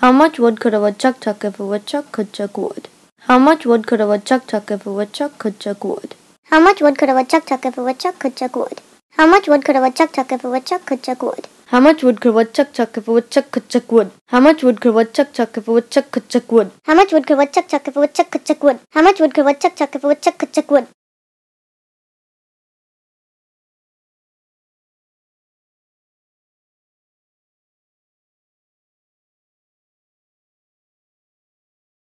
How much wood could a woodchuck chuck if a woodchuck could chuck wood? How much wood could a woodchuck chuck if a woodchuck could chuck wood? How much wood could a woodchuck chuck if a woodchuck could chuck wood? How much wood could a woodchuck chuck if a woodchuck could chuck wood? How much wood could a woodchuck chuck if a woodchuck could chuck wood? How much wood could a woodchuck chuck if a woodchuck could chuck wood? How much wood could a woodchuck chuck if a woodchuck could chuck wood? How much wood could a woodchuck chuck if a woodchuck could chuck wood?